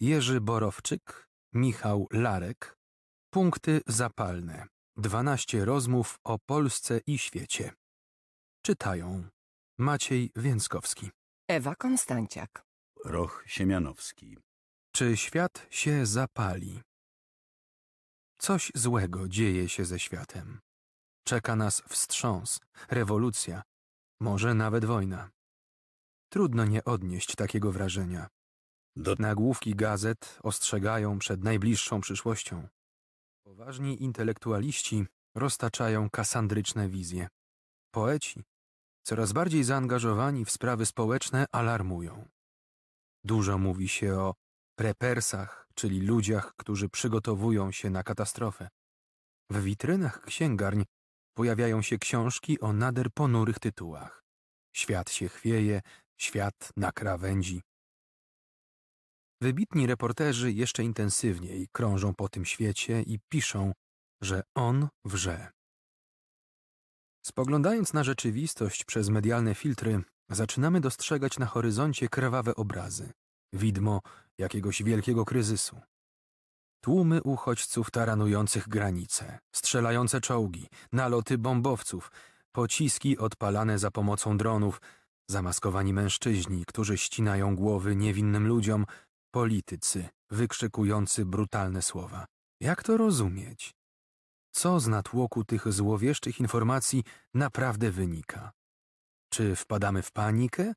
Jerzy Borowczyk, Michał Larek. Punkty zapalne. 12 rozmów o Polsce i świecie. Czytają Maciej Więckowski. Ewa Konstanciak. Roch Siemianowski. Czy świat się zapali? Coś złego dzieje się ze światem. Czeka nas wstrząs, rewolucja, może nawet wojna. Trudno nie odnieść takiego wrażenia. Do... Nagłówki gazet ostrzegają przed najbliższą przyszłością. Poważni intelektualiści roztaczają kasandryczne wizje. Poeci, coraz bardziej zaangażowani w sprawy społeczne, alarmują. Dużo mówi się o prepersach, czyli ludziach, którzy przygotowują się na katastrofę. W witrynach księgarni pojawiają się książki o nader ponurych tytułach. Świat się chwieje, świat na krawędzi, Wybitni reporterzy jeszcze intensywniej krążą po tym świecie i piszą, że on wrze. Spoglądając na rzeczywistość przez medialne filtry, zaczynamy dostrzegać na horyzoncie krwawe obrazy, widmo jakiegoś wielkiego kryzysu. Tłumy uchodźców taranujących granice, strzelające czołgi, naloty bombowców, pociski odpalane za pomocą dronów, zamaskowani mężczyźni, którzy ścinają głowy niewinnym ludziom – politycy, wykrzykujący brutalne słowa. Jak to rozumieć? Co z natłoku tych złowieszczych informacji naprawdę wynika? Czy wpadamy w panikę,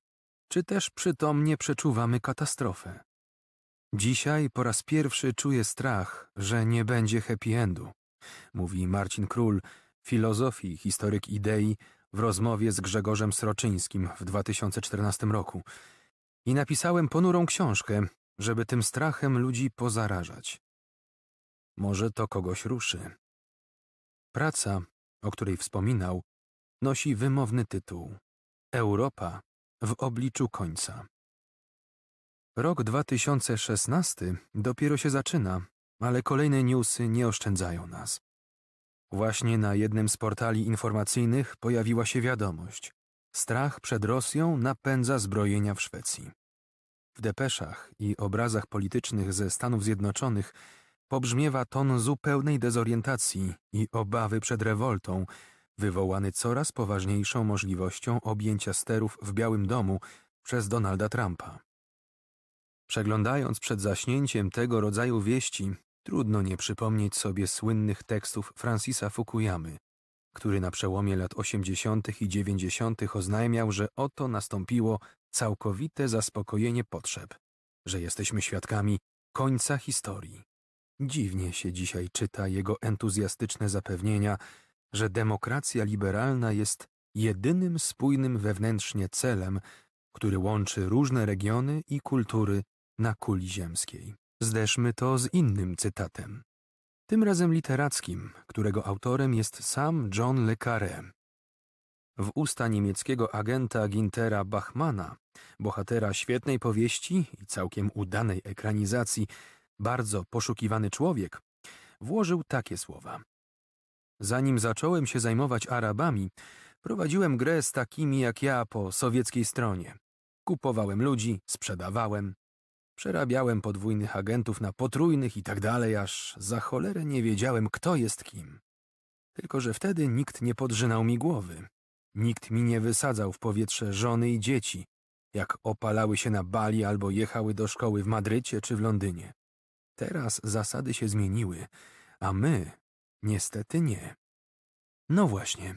czy też przytomnie przeczuwamy katastrofę? Dzisiaj po raz pierwszy czuję strach, że nie będzie happy endu, mówi Marcin Król, filozof i historyk idei, w rozmowie z Grzegorzem Sroczyńskim w 2014 roku. I napisałem ponurą książkę żeby tym strachem ludzi pozarażać. Może to kogoś ruszy. Praca, o której wspominał, nosi wymowny tytuł Europa w obliczu końca. Rok 2016 dopiero się zaczyna, ale kolejne newsy nie oszczędzają nas. Właśnie na jednym z portali informacyjnych pojawiła się wiadomość: Strach przed Rosją napędza zbrojenia w Szwecji. W depeszach i obrazach politycznych ze Stanów Zjednoczonych pobrzmiewa ton zupełnej dezorientacji i obawy przed rewoltą, wywołany coraz poważniejszą możliwością objęcia sterów w Białym Domu przez Donalda Trumpa. Przeglądając przed zaśnięciem tego rodzaju wieści, trudno nie przypomnieć sobie słynnych tekstów Francisa Fukuyamy, który na przełomie lat 80. i 90. oznajmiał, że oto nastąpiło całkowite zaspokojenie potrzeb, że jesteśmy świadkami końca historii. Dziwnie się dzisiaj czyta jego entuzjastyczne zapewnienia, że demokracja liberalna jest jedynym spójnym wewnętrznie celem, który łączy różne regiony i kultury na kuli ziemskiej. Zderzmy to z innym cytatem, tym razem literackim, którego autorem jest sam John Le Carré w usta niemieckiego agenta Gintera Bachmana, bohatera świetnej powieści i całkiem udanej ekranizacji, bardzo poszukiwany człowiek, włożył takie słowa. Zanim zacząłem się zajmować Arabami, prowadziłem grę z takimi jak ja po sowieckiej stronie. Kupowałem ludzi, sprzedawałem, przerabiałem podwójnych agentów na potrójnych i tak dalej, aż za cholerę nie wiedziałem, kto jest kim. Tylko, że wtedy nikt nie podrzynał mi głowy. Nikt mi nie wysadzał w powietrze żony i dzieci, jak opalały się na Bali albo jechały do szkoły w Madrycie czy w Londynie. Teraz zasady się zmieniły, a my niestety nie. No właśnie.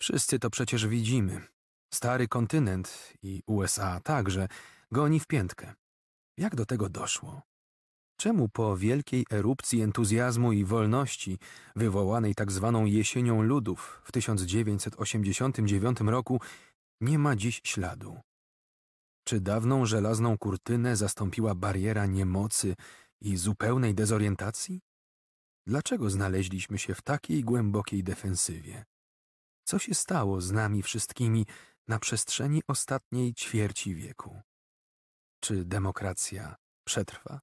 Wszyscy to przecież widzimy. Stary kontynent i USA także goni w piętkę. Jak do tego doszło? Czemu po wielkiej erupcji entuzjazmu i wolności, wywołanej tzw. Tak jesienią ludów w 1989 roku, nie ma dziś śladu? Czy dawną żelazną kurtynę zastąpiła bariera niemocy i zupełnej dezorientacji? Dlaczego znaleźliśmy się w takiej głębokiej defensywie? Co się stało z nami wszystkimi na przestrzeni ostatniej ćwierci wieku? Czy demokracja przetrwa?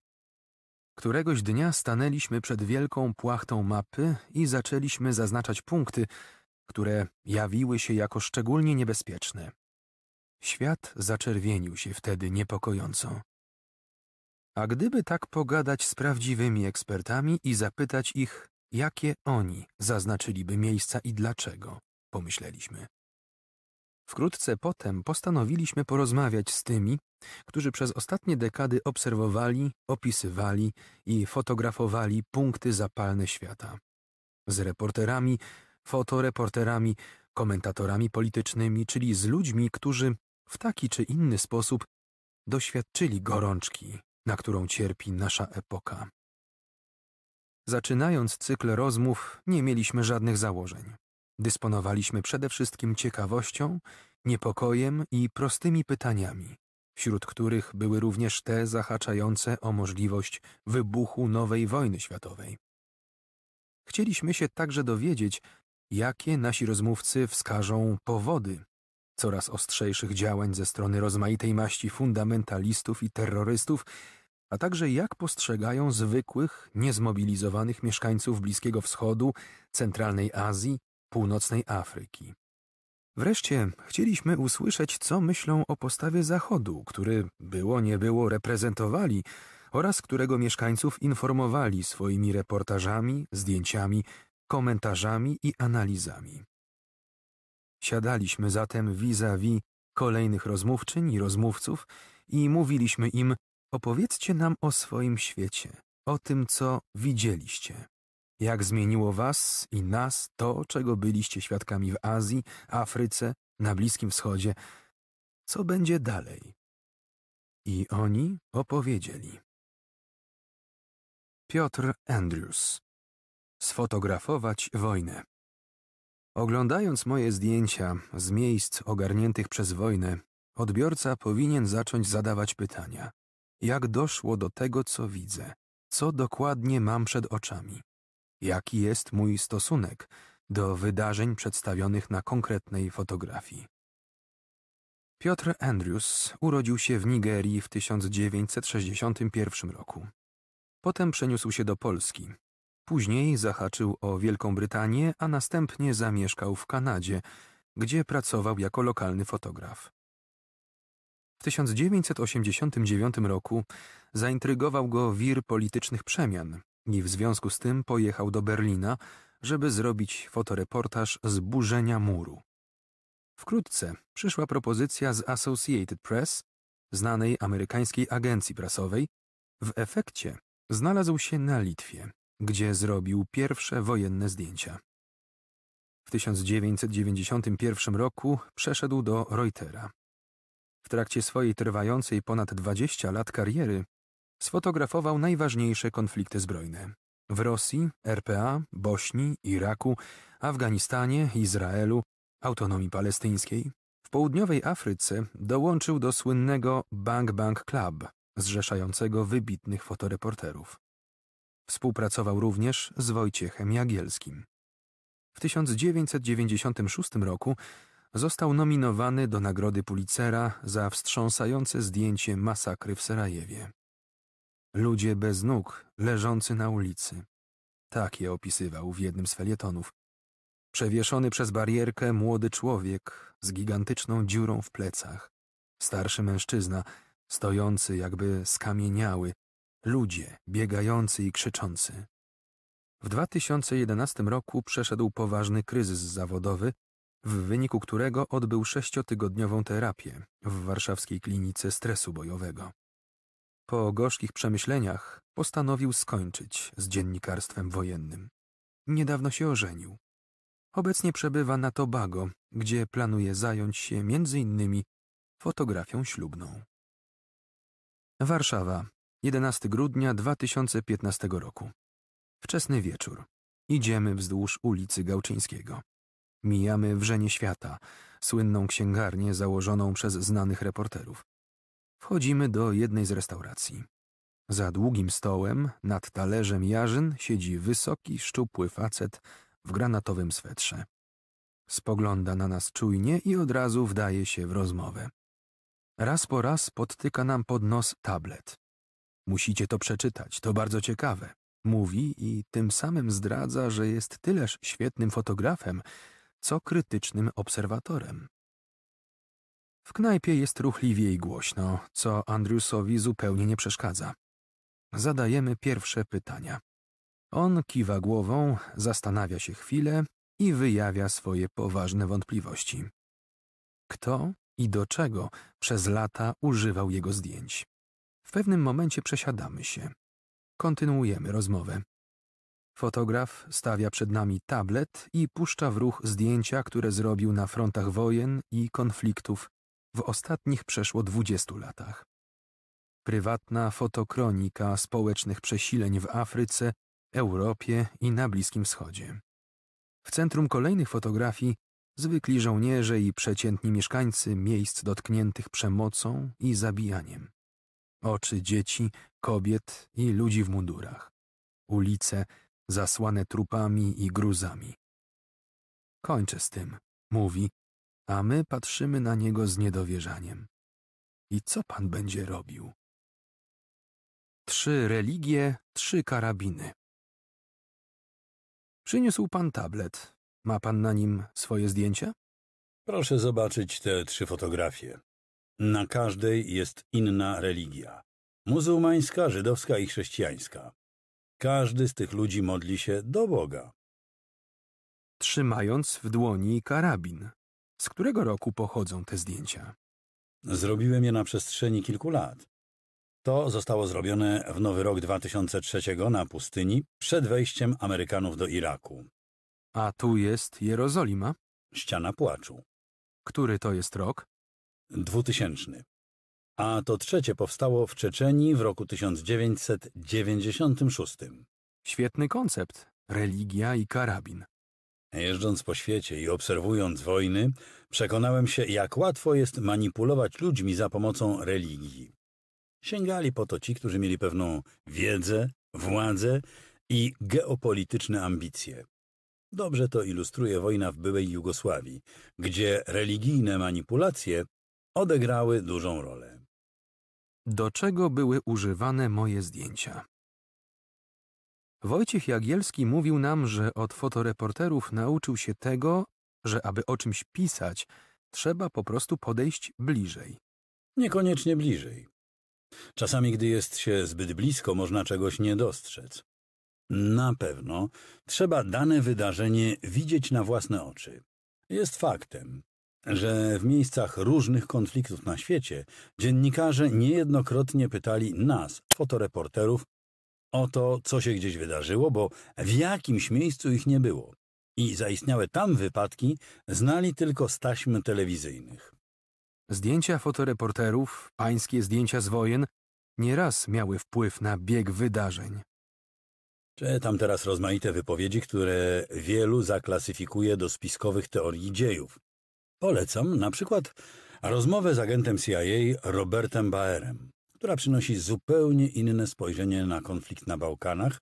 Któregoś dnia stanęliśmy przed wielką płachtą mapy i zaczęliśmy zaznaczać punkty, które jawiły się jako szczególnie niebezpieczne. Świat zaczerwienił się wtedy niepokojąco. A gdyby tak pogadać z prawdziwymi ekspertami i zapytać ich, jakie oni zaznaczyliby miejsca i dlaczego, pomyśleliśmy. Wkrótce potem postanowiliśmy porozmawiać z tymi, którzy przez ostatnie dekady obserwowali, opisywali i fotografowali punkty zapalne świata. Z reporterami, fotoreporterami, komentatorami politycznymi, czyli z ludźmi, którzy w taki czy inny sposób doświadczyli gorączki, na którą cierpi nasza epoka. Zaczynając cykl rozmów, nie mieliśmy żadnych założeń. Dysponowaliśmy przede wszystkim ciekawością, niepokojem i prostymi pytaniami, wśród których były również te zahaczające o możliwość wybuchu nowej wojny światowej. Chcieliśmy się także dowiedzieć, jakie nasi rozmówcy wskażą powody coraz ostrzejszych działań ze strony rozmaitej maści fundamentalistów i terrorystów, a także jak postrzegają zwykłych, niezmobilizowanych mieszkańców Bliskiego Wschodu, Centralnej Azji północnej Afryki. Wreszcie chcieliśmy usłyszeć, co myślą o postawie Zachodu, który było nie było reprezentowali oraz którego mieszkańców informowali swoimi reportażami, zdjęciami, komentarzami i analizami. Siadaliśmy zatem vis-a-vis -vis kolejnych rozmówczyń i rozmówców i mówiliśmy im: Opowiedzcie nam o swoim świecie, o tym, co widzieliście. Jak zmieniło was i nas to, czego byliście świadkami w Azji, Afryce, na Bliskim Wschodzie. Co będzie dalej? I oni opowiedzieli. Piotr Andrews. Sfotografować wojnę. Oglądając moje zdjęcia z miejsc ogarniętych przez wojnę, odbiorca powinien zacząć zadawać pytania: jak doszło do tego, co widzę, co dokładnie mam przed oczami, jaki jest mój stosunek do wydarzeń przedstawionych na konkretnej fotografii. Piotr Andrews urodził się w Nigerii w 1961 roku. Potem przeniósł się do Polski. Później zahaczył o Wielką Brytanię, a następnie zamieszkał w Kanadzie, gdzie pracował jako lokalny fotograf. W 1989 roku zaintrygował go wir politycznych przemian, i w związku z tym pojechał do Berlina, żeby zrobić fotoreportaż z burzenia muru. Wkrótce przyszła propozycja z Associated Press, znanej amerykańskiej agencji prasowej. W efekcie znalazł się na Litwie, gdzie zrobił pierwsze wojenne zdjęcia. W 1991 roku przeszedł do Reutera. W trakcie swojej trwającej ponad 20 lat kariery sfotografował najważniejsze konflikty zbrojne. W Rosji, RPA, Bośni, Iraku, Afganistanie, Izraelu, autonomii palestyńskiej. W południowej Afryce dołączył do słynnego Bang Bang Club, zrzeszającego wybitnych fotoreporterów. Współpracował również z Wojciechem Jagielskim. W 1996 roku został nominowany do Nagrody Pulitzera za wstrząsające zdjęcie masakry w Sarajewie. Ludzie bez nóg, leżący na ulicy. Tak je opisywał w jednym z felietonów. Przewieszony przez barierkę młody człowiek z gigantyczną dziurą w plecach. Starszy mężczyzna, stojący jakby skamieniały. Ludzie, biegający i krzyczący. W 2011 roku przeszedł poważny kryzys zawodowy, w wyniku którego odbył sześciotygodniową terapię w warszawskiej klinice stresu bojowego po gorzkich przemyśleniach postanowił skończyć z dziennikarstwem wojennym. Niedawno się ożenił. Obecnie przebywa na Tobago, gdzie planuje zająć się m.in. fotografią ślubną. Warszawa, 11 grudnia 2015 roku. Wczesny wieczór. Idziemy wzdłuż ulicy Gałczyńskiego. Mijamy Wrzenie Świata, słynną księgarnię założoną przez znanych reporterów. Wchodzimy do jednej z restauracji. Za długim stołem, nad talerzem jarzyn, siedzi wysoki, szczupły facet w granatowym swetrze. Spogląda na nas czujnie i od razu wdaje się w rozmowę. Raz po raz podtyka nam pod nos tablet. Musicie to przeczytać, to bardzo ciekawe. Mówi i tym samym zdradza, że jest tyleż świetnym fotografem, co krytycznym obserwatorem. W knajpie jest ruchliwie i głośno, co Andriusowi zupełnie nie przeszkadza. Zadajemy pierwsze pytania. On kiwa głową, zastanawia się chwilę i wyjawia swoje poważne wątpliwości. Kto i do czego przez lata używał jego zdjęć? W pewnym momencie przesiadamy się. Kontynuujemy rozmowę. Fotograf stawia przed nami tablet i puszcza w ruch zdjęcia, które zrobił na frontach wojen i konfliktów w ostatnich przeszło 20 latach. Prywatna fotokronika społecznych przesileń w Afryce, Europie i na Bliskim Wschodzie. W centrum kolejnych fotografii zwykli żołnierze i przeciętni mieszkańcy miejsc dotkniętych przemocą i zabijaniem. Oczy dzieci, kobiet i ludzi w mundurach. Ulice zasłane trupami i gruzami. Kończę z tym, mówi, a my patrzymy na niego z niedowierzaniem. I co pan będzie robił? Trzy religie, trzy karabiny. Przyniósł pan tablet. Ma pan na nim swoje zdjęcia? Proszę zobaczyć te trzy fotografie. Na każdej jest inna religia. Muzułmańska, żydowska i chrześcijańska. Każdy z tych ludzi modli się do Boga. Trzymając w dłoni karabin, z którego roku pochodzą te zdjęcia? Zrobiłem je na przestrzeni kilku lat. To zostało zrobione w nowy rok 2003 na pustyni przed wejściem Amerykanów do Iraku. A tu jest Jerozolima? Ściana płaczu. Który to jest rok? 2000. A to trzecie powstało w Czeczeni w roku 1996. Świetny koncept. Religia i karabin. Jeżdżąc po świecie i obserwując wojny, przekonałem się, jak łatwo jest manipulować ludźmi za pomocą religii. Sięgali po to ci, którzy mieli pewną wiedzę, władzę i geopolityczne ambicje. Dobrze to ilustruje wojna w byłej Jugosławii, gdzie religijne manipulacje odegrały dużą rolę. Do czego były używane moje zdjęcia? Wojciech Jagielski mówił nam, że od fotoreporterów nauczył się tego, że aby o czymś pisać, trzeba po prostu podejść bliżej. Niekoniecznie bliżej. Czasami, gdy jest się zbyt blisko, można czegoś nie dostrzec. Na pewno trzeba dane wydarzenie widzieć na własne oczy. Jest faktem, że w miejscach różnych konfliktów na świecie dziennikarze niejednokrotnie pytali nas, fotoreporterów, o to, co się gdzieś wydarzyło, bo w jakimś miejscu ich nie było i zaistniałe tam wypadki znali tylko z taśm telewizyjnych. Zdjęcia fotoreporterów, pańskie zdjęcia z wojen nieraz miały wpływ na bieg wydarzeń. Czytam teraz rozmaite wypowiedzi, które wielu zaklasyfikuje do spiskowych teorii dziejów. Polecam na przykład rozmowę z agentem CIA Robertem Baerem która przynosi zupełnie inne spojrzenie na konflikt na Bałkanach,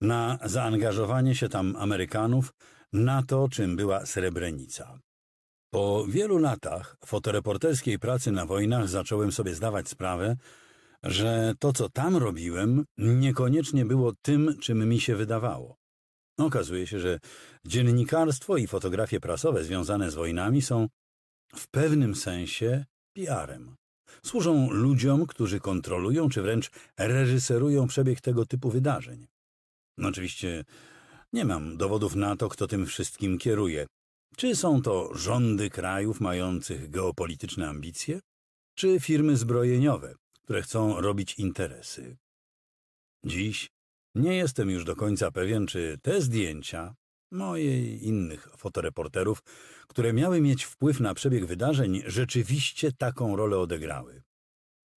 na zaangażowanie się tam Amerykanów, na to, czym była Srebrenica. Po wielu latach fotoreporterskiej pracy na wojnach zacząłem sobie zdawać sprawę, że to, co tam robiłem, niekoniecznie było tym, czym mi się wydawało. Okazuje się, że dziennikarstwo i fotografie prasowe związane z wojnami są w pewnym sensie PR-em. Służą ludziom, którzy kontrolują czy wręcz reżyserują przebieg tego typu wydarzeń. No, oczywiście nie mam dowodów na to, kto tym wszystkim kieruje. Czy są to rządy krajów mających geopolityczne ambicje, czy firmy zbrojeniowe, które chcą robić interesy. Dziś nie jestem już do końca pewien, czy te zdjęcia mojej no i innych fotoreporterów, które miały mieć wpływ na przebieg wydarzeń, rzeczywiście taką rolę odegrały.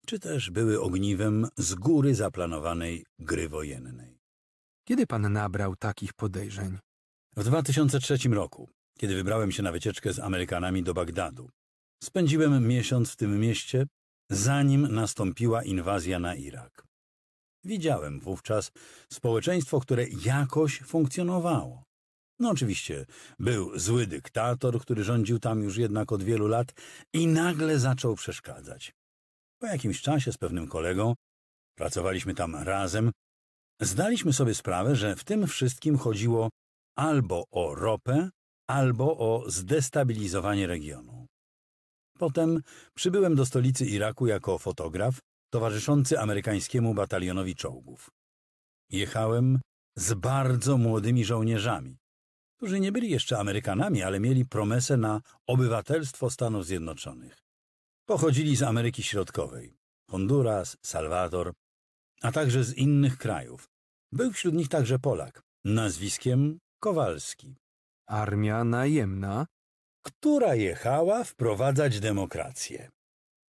Czy też były ogniwem z góry zaplanowanej gry wojennej. Kiedy pan nabrał takich podejrzeń? W 2003 roku, kiedy wybrałem się na wycieczkę z Amerykanami do Bagdadu. Spędziłem miesiąc w tym mieście, zanim nastąpiła inwazja na Irak. Widziałem wówczas społeczeństwo, które jakoś funkcjonowało. No oczywiście, był zły dyktator, który rządził tam już jednak od wielu lat i nagle zaczął przeszkadzać. Po jakimś czasie z pewnym kolegą, pracowaliśmy tam razem, zdaliśmy sobie sprawę, że w tym wszystkim chodziło albo o ropę, albo o zdestabilizowanie regionu. Potem przybyłem do stolicy Iraku jako fotograf towarzyszący amerykańskiemu batalionowi czołgów. Jechałem z bardzo młodymi żołnierzami, którzy nie byli jeszcze Amerykanami, ale mieli promesę na obywatelstwo Stanów Zjednoczonych. Pochodzili z Ameryki Środkowej, Honduras, Salwador, a także z innych krajów. Był wśród nich także Polak, nazwiskiem Kowalski. Armia najemna, która jechała wprowadzać demokrację.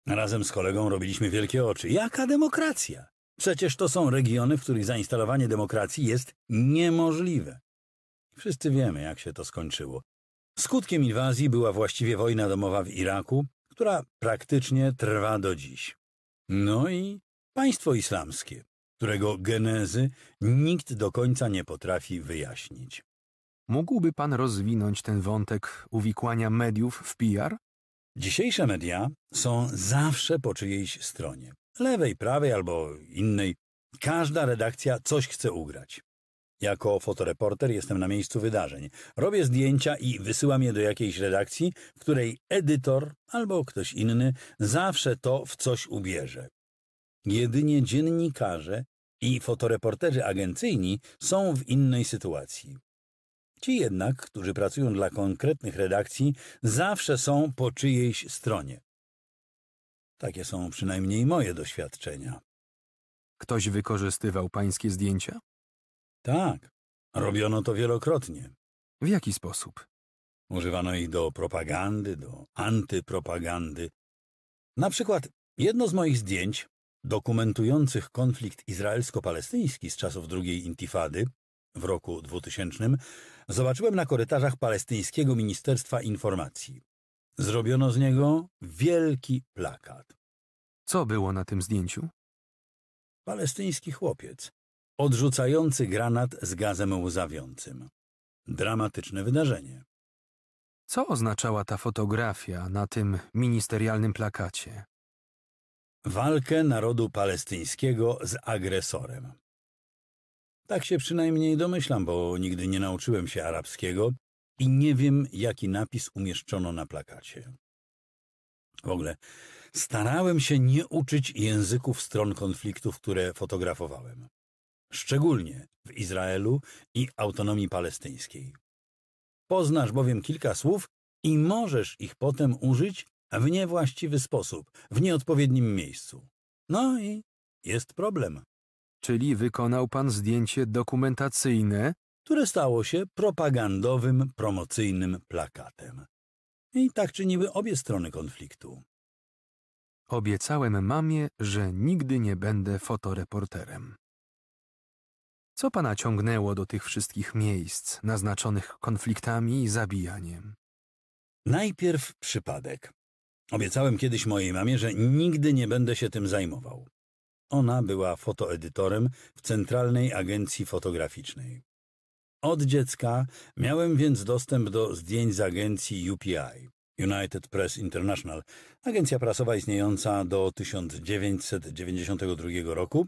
Razem z kolegą robiliśmy wielkie oczy. Jaka demokracja? Przecież to są regiony, w których zainstalowanie demokracji jest niemożliwe. Wszyscy wiemy, jak się to skończyło. Skutkiem inwazji była właściwie wojna domowa w Iraku, która praktycznie trwa do dziś. No i państwo islamskie, którego genezy nikt do końca nie potrafi wyjaśnić. Mógłby pan rozwinąć ten wątek uwikłania mediów w PR? Dzisiejsze media są zawsze po czyjejś stronie lewej, prawej albo innej. Każda redakcja coś chce ugrać. Jako fotoreporter jestem na miejscu wydarzeń. Robię zdjęcia i wysyłam je do jakiejś redakcji, w której edytor albo ktoś inny zawsze to w coś ubierze. Jedynie dziennikarze i fotoreporterzy agencyjni są w innej sytuacji. Ci jednak, którzy pracują dla konkretnych redakcji, zawsze są po czyjejś stronie. Takie są przynajmniej moje doświadczenia. Ktoś wykorzystywał pańskie zdjęcia? Tak, robiono to wielokrotnie. W jaki sposób? Używano ich do propagandy, do antypropagandy. Na przykład jedno z moich zdjęć dokumentujących konflikt izraelsko-palestyński z czasów II Intifady w roku 2000 zobaczyłem na korytarzach palestyńskiego Ministerstwa Informacji. Zrobiono z niego wielki plakat. Co było na tym zdjęciu? Palestyński chłopiec Odrzucający granat z gazem łzawiącym. Dramatyczne wydarzenie. Co oznaczała ta fotografia na tym ministerialnym plakacie? Walkę narodu palestyńskiego z agresorem. Tak się przynajmniej domyślam, bo nigdy nie nauczyłem się arabskiego i nie wiem, jaki napis umieszczono na plakacie. W ogóle starałem się nie uczyć języków stron konfliktów, które fotografowałem szczególnie w Izraelu i autonomii palestyńskiej. Poznasz bowiem kilka słów i możesz ich potem użyć w niewłaściwy sposób, w nieodpowiednim miejscu. No i jest problem. Czyli wykonał pan zdjęcie dokumentacyjne, które stało się propagandowym, promocyjnym plakatem. I tak czyniły obie strony konfliktu. Obiecałem mamie, że nigdy nie będę fotoreporterem. Co pana ciągnęło do tych wszystkich miejsc naznaczonych konfliktami i zabijaniem? Najpierw przypadek. Obiecałem kiedyś mojej mamie, że nigdy nie będę się tym zajmował. Ona była fotoedytorem w Centralnej Agencji Fotograficznej. Od dziecka miałem więc dostęp do zdjęć z agencji UPI, United Press International, agencja prasowa istniejąca do 1992 roku,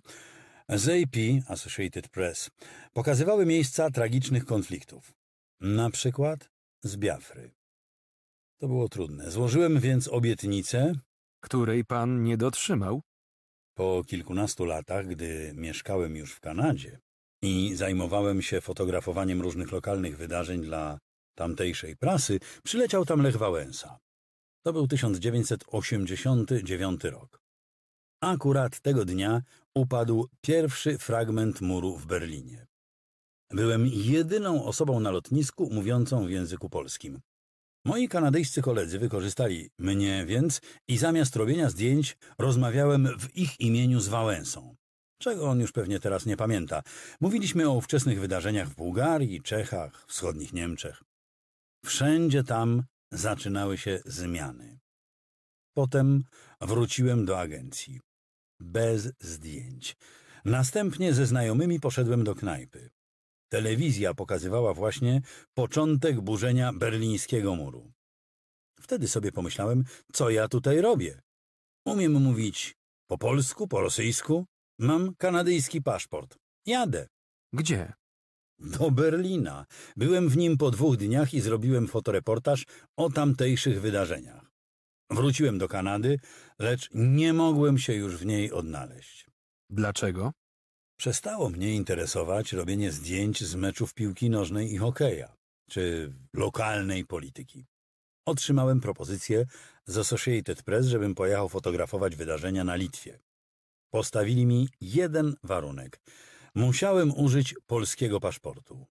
z AP, Associated Press, pokazywały miejsca tragicznych konfliktów. Na przykład z Biafry. To było trudne. Złożyłem więc obietnicę, której pan nie dotrzymał. Po kilkunastu latach, gdy mieszkałem już w Kanadzie i zajmowałem się fotografowaniem różnych lokalnych wydarzeń dla tamtejszej prasy, przyleciał tam Lech Wałęsa. To był 1989 rok. Akurat tego dnia upadł pierwszy fragment muru w Berlinie. Byłem jedyną osobą na lotnisku mówiącą w języku polskim. Moi kanadyjscy koledzy wykorzystali mnie więc i zamiast robienia zdjęć rozmawiałem w ich imieniu z Wałęsą, czego on już pewnie teraz nie pamięta. Mówiliśmy o ówczesnych wydarzeniach w Bułgarii, Czechach, wschodnich Niemczech. Wszędzie tam zaczynały się zmiany. Potem wróciłem do agencji bez zdjęć. Następnie ze znajomymi poszedłem do knajpy. Telewizja pokazywała właśnie początek burzenia berlińskiego muru. Wtedy sobie pomyślałem, co ja tutaj robię. Umiem mówić po polsku, po rosyjsku. Mam kanadyjski paszport. Jadę. Gdzie? Do Berlina. Byłem w nim po dwóch dniach i zrobiłem fotoreportaż o tamtejszych wydarzeniach. Wróciłem do Kanady, lecz nie mogłem się już w niej odnaleźć. Dlaczego? Przestało mnie interesować robienie zdjęć z meczów piłki nożnej i hokeja, czy lokalnej polityki. Otrzymałem propozycję z Associated Press, żebym pojechał fotografować wydarzenia na Litwie. Postawili mi jeden warunek. Musiałem użyć polskiego paszportu.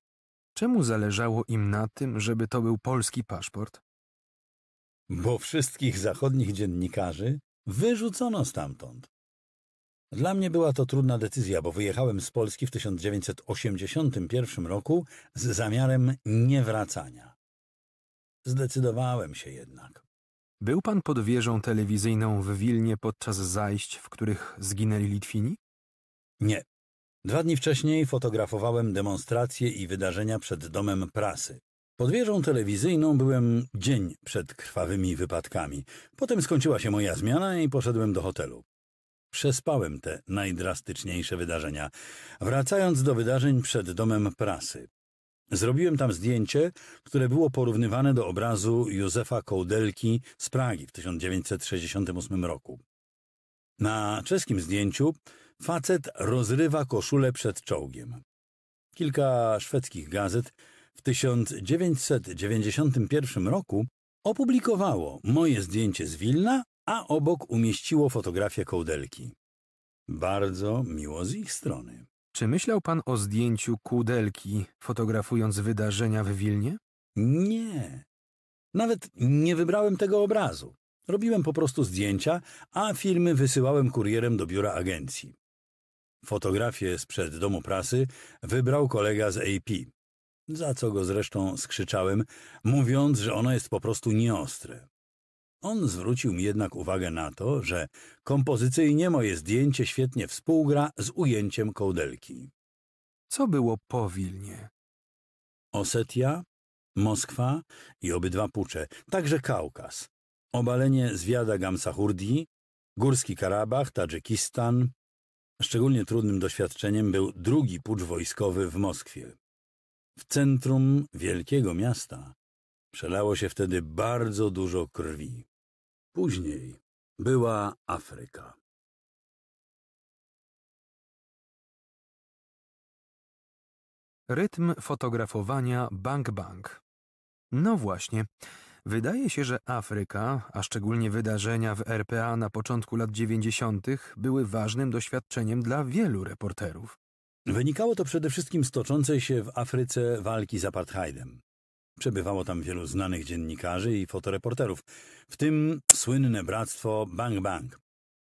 Czemu zależało im na tym, żeby to był polski paszport? bo wszystkich zachodnich dziennikarzy wyrzucono stamtąd. Dla mnie była to trudna decyzja, bo wyjechałem z Polski w 1981 roku z zamiarem niewracania. Zdecydowałem się jednak. Był pan pod wieżą telewizyjną w Wilnie podczas zajść, w których zginęli Litwini? Nie. Dwa dni wcześniej fotografowałem demonstracje i wydarzenia przed domem prasy. Pod wieżą telewizyjną byłem dzień przed krwawymi wypadkami. Potem skończyła się moja zmiana i poszedłem do hotelu. Przespałem te najdrastyczniejsze wydarzenia, wracając do wydarzeń przed domem prasy. Zrobiłem tam zdjęcie, które było porównywane do obrazu Józefa Kołdelki z Pragi w 1968 roku. Na czeskim zdjęciu facet rozrywa koszulę przed czołgiem. Kilka szwedzkich gazet w 1991 roku opublikowało moje zdjęcie z Wilna, a obok umieściło fotografię kołdelki. Bardzo miło z ich strony. Czy myślał pan o zdjęciu Kudelki, fotografując wydarzenia w Wilnie? Nie. Nawet nie wybrałem tego obrazu. Robiłem po prostu zdjęcia, a filmy wysyłałem kurierem do biura agencji. Fotografię sprzed domu prasy wybrał kolega z AP za co go zresztą skrzyczałem, mówiąc, że ono jest po prostu nieostre. On zwrócił mi jednak uwagę na to, że kompozycyjnie moje zdjęcie świetnie współgra z ujęciem kołdelki. Co było po Wilnie? Osetia, Moskwa i obydwa pucze, także Kaukaz. Obalenie zwiada Gamsahurdii, Górski Karabach, Tadżykistan. Szczególnie trudnym doświadczeniem był drugi pucz wojskowy w Moskwie. W centrum wielkiego miasta przelało się wtedy bardzo dużo krwi. Później była Afryka. Rytm fotografowania Bang Bang. No właśnie. Wydaje się, że Afryka, a szczególnie wydarzenia w RPA na początku lat 90., były ważnym doświadczeniem dla wielu reporterów. Wynikało to przede wszystkim z toczącej się w Afryce walki z apartheidem. Przebywało tam wielu znanych dziennikarzy i fotoreporterów, w tym słynne bractwo Bang Bang.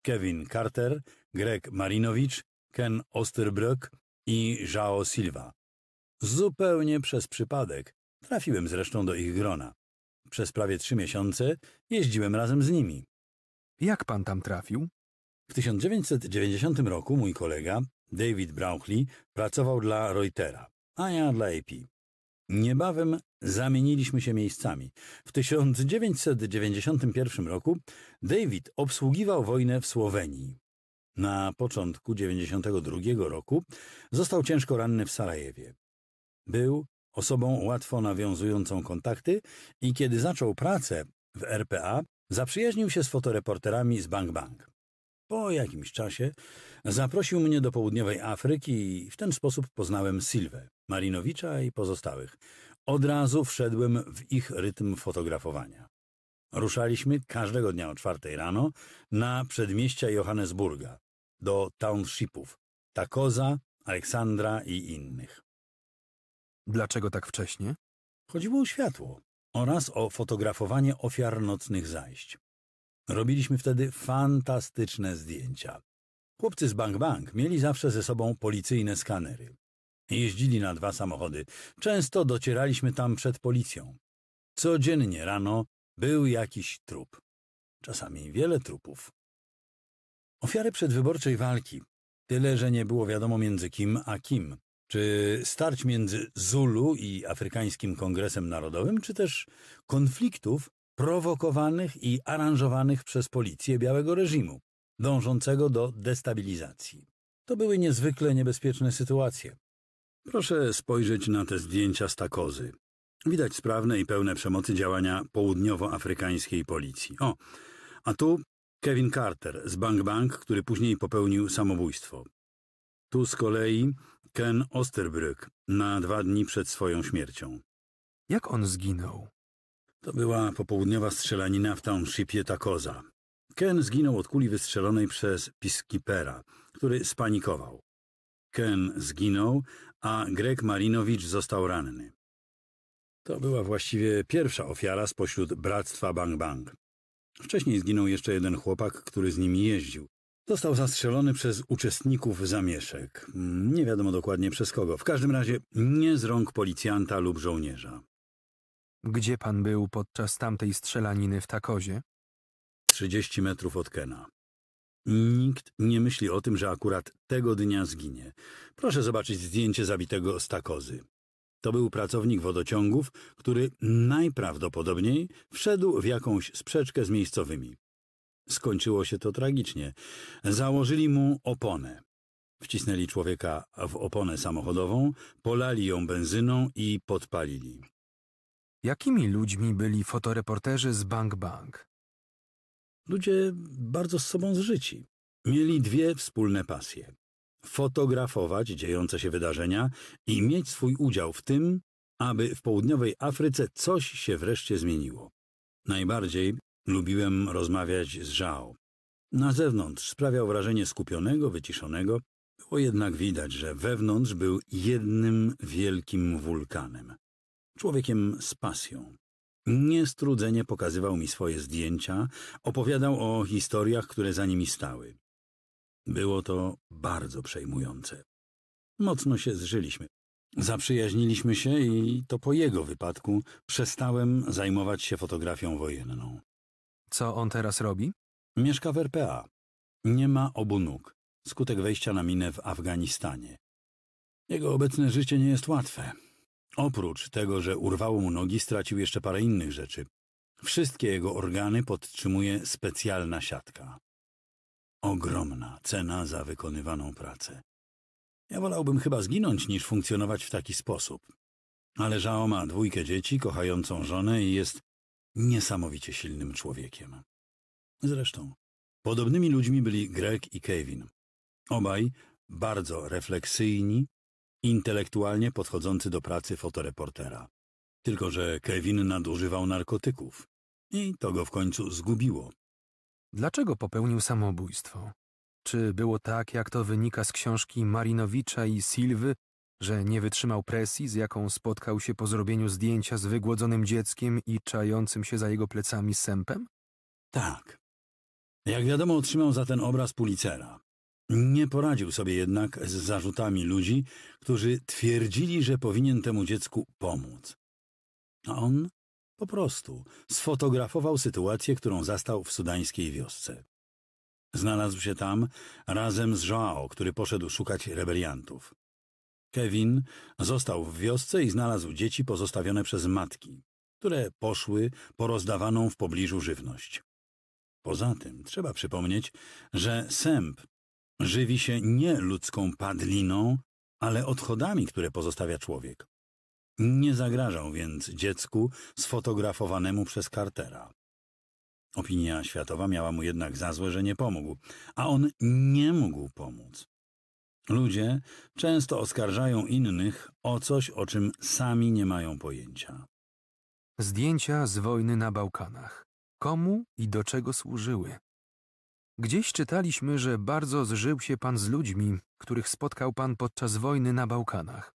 Kevin Carter, Greg Marinowicz, Ken Osterbrook i Jao Silva. Zupełnie przez przypadek. Trafiłem zresztą do ich grona. Przez prawie trzy miesiące jeździłem razem z nimi. Jak pan tam trafił? W 1990 roku mój kolega David Brauchli pracował dla Reutera, a ja dla AP. Niebawem zamieniliśmy się miejscami. W 1991 roku David obsługiwał wojnę w Słowenii. Na początku 1992 roku został ciężko ranny w Sarajewie. Był osobą łatwo nawiązującą kontakty i kiedy zaczął pracę w RPA, zaprzyjaźnił się z fotoreporterami z Bang Bang. Po jakimś czasie zaprosił mnie do południowej Afryki i w ten sposób poznałem Silwę, Marinowicza i pozostałych. Od razu wszedłem w ich rytm fotografowania. Ruszaliśmy każdego dnia o czwartej rano na przedmieścia Johannesburga, do townshipów Takoza, Aleksandra i innych. Dlaczego tak wcześnie? Chodziło o światło oraz o fotografowanie ofiar nocnych zajść. Robiliśmy wtedy fantastyczne zdjęcia. Chłopcy z Bang Bang mieli zawsze ze sobą policyjne skanery. Jeździli na dwa samochody. Często docieraliśmy tam przed policją. Codziennie rano był jakiś trup. Czasami wiele trupów. Ofiary przedwyborczej walki. Tyle, że nie było wiadomo między kim a kim. Czy starć między Zulu i Afrykańskim Kongresem Narodowym, czy też konfliktów prowokowanych i aranżowanych przez policję białego reżimu, dążącego do destabilizacji. To były niezwykle niebezpieczne sytuacje. Proszę spojrzeć na te zdjęcia z takozy. Widać sprawne i pełne przemocy działania południowoafrykańskiej policji. O, a tu Kevin Carter z Bang Bang, który później popełnił samobójstwo. Tu z kolei Ken Osterbrück na dwa dni przed swoją śmiercią. Jak on zginął? To była popołudniowa strzelanina w townshipie Takoza. Ken zginął od kuli wystrzelonej przez piskipera, który spanikował. Ken zginął, a Greg Marinowicz został ranny. To była właściwie pierwsza ofiara spośród bractwa Bang Bang. Wcześniej zginął jeszcze jeden chłopak, który z nimi jeździł. Został zastrzelony przez uczestników zamieszek. Nie wiadomo dokładnie przez kogo. W każdym razie nie z rąk policjanta lub żołnierza. Gdzie pan był podczas tamtej strzelaniny w Takozie? Trzydzieści metrów od Kena. Nikt nie myśli o tym, że akurat tego dnia zginie. Proszę zobaczyć zdjęcie zabitego z Takozy. To był pracownik wodociągów, który najprawdopodobniej wszedł w jakąś sprzeczkę z miejscowymi. Skończyło się to tragicznie. Założyli mu oponę. Wcisnęli człowieka w oponę samochodową, polali ją benzyną i podpalili. Jakimi ludźmi byli fotoreporterzy z Bang Bang? Ludzie bardzo z sobą zżyci. Mieli dwie wspólne pasje. Fotografować dziejące się wydarzenia i mieć swój udział w tym, aby w południowej Afryce coś się wreszcie zmieniło. Najbardziej lubiłem rozmawiać z Żao. Na zewnątrz sprawiał wrażenie skupionego, wyciszonego, było jednak widać, że wewnątrz był jednym wielkim wulkanem człowiekiem z pasją. Niestrudzenie pokazywał mi swoje zdjęcia, opowiadał o historiach, które za nimi stały. Było to bardzo przejmujące. Mocno się zżyliśmy. Zaprzyjaźniliśmy się i to po jego wypadku przestałem zajmować się fotografią wojenną. Co on teraz robi? Mieszka w RPA. Nie ma obu nóg. Skutek wejścia na minę w Afganistanie. Jego obecne życie nie jest łatwe. Oprócz tego, że urwało mu nogi, stracił jeszcze parę innych rzeczy. Wszystkie jego organy podtrzymuje specjalna siatka. Ogromna cena za wykonywaną pracę. Ja wolałbym chyba zginąć niż funkcjonować w taki sposób. Ale Żao ma dwójkę dzieci, kochającą żonę i jest niesamowicie silnym człowiekiem. Zresztą, podobnymi ludźmi byli Greg i Kevin. Obaj bardzo refleksyjni, intelektualnie podchodzący do pracy fotoreportera. Tylko, że Kevin nadużywał narkotyków i to go w końcu zgubiło. Dlaczego popełnił samobójstwo? Czy było tak, jak to wynika z książki Marinowicza i Silwy, że nie wytrzymał presji, z jaką spotkał się po zrobieniu zdjęcia z wygłodzonym dzieckiem i czającym się za jego plecami sępem? Tak. Jak wiadomo, otrzymał za ten obraz Pulicera. Nie poradził sobie jednak z zarzutami ludzi, którzy twierdzili, że powinien temu dziecku pomóc. A on po prostu sfotografował sytuację, którą zastał w sudańskiej wiosce. Znalazł się tam razem z Joao, który poszedł szukać rebeliantów. Kevin został w wiosce i znalazł dzieci pozostawione przez matki, które poszły po rozdawaną w pobliżu żywność. Poza tym trzeba przypomnieć, że Semp żywi się nie ludzką padliną, ale odchodami, które pozostawia człowiek. Nie zagrażał więc dziecku sfotografowanemu przez Cartera. Opinia światowa miała mu jednak za złe, że nie pomógł, a on nie mógł pomóc. Ludzie często oskarżają innych o coś, o czym sami nie mają pojęcia. Zdjęcia z wojny na Bałkanach. Komu i do czego służyły? Gdzieś czytaliśmy, że bardzo zżył się pan z ludźmi, których spotkał pan podczas wojny na Bałkanach.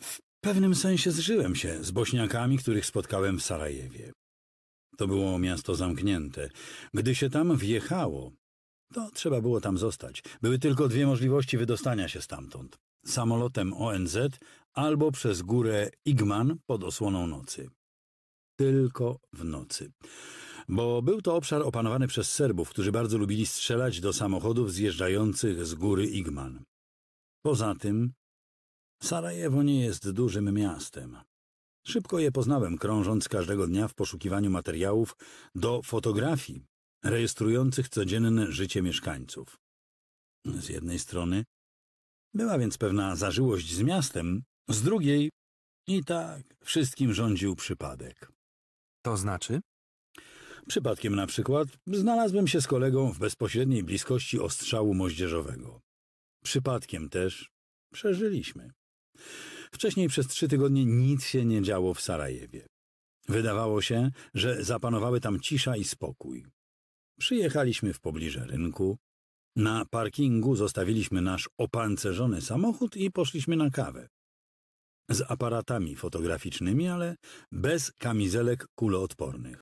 W pewnym sensie zżyłem się z Bośniakami, których spotkałem w Sarajewie. To było miasto zamknięte. Gdy się tam wjechało, to trzeba było tam zostać. Były tylko dwie możliwości wydostania się stamtąd. Samolotem ONZ albo przez górę Igman pod osłoną nocy. Tylko w nocy bo był to obszar opanowany przez Serbów, którzy bardzo lubili strzelać do samochodów zjeżdżających z góry Igman. Poza tym, Sarajewo nie jest dużym miastem. Szybko je poznałem, krążąc każdego dnia w poszukiwaniu materiałów do fotografii rejestrujących codzienne życie mieszkańców. Z jednej strony była więc pewna zażyłość z miastem, z drugiej i tak wszystkim rządził przypadek. To znaczy? Przypadkiem na przykład znalazłem się z kolegą w bezpośredniej bliskości ostrzału moździerzowego. Przypadkiem też przeżyliśmy. Wcześniej przez trzy tygodnie nic się nie działo w Sarajewie. Wydawało się, że zapanowały tam cisza i spokój. Przyjechaliśmy w pobliże rynku. Na parkingu zostawiliśmy nasz opancerzony samochód i poszliśmy na kawę. Z aparatami fotograficznymi, ale bez kamizelek kuloodpornych.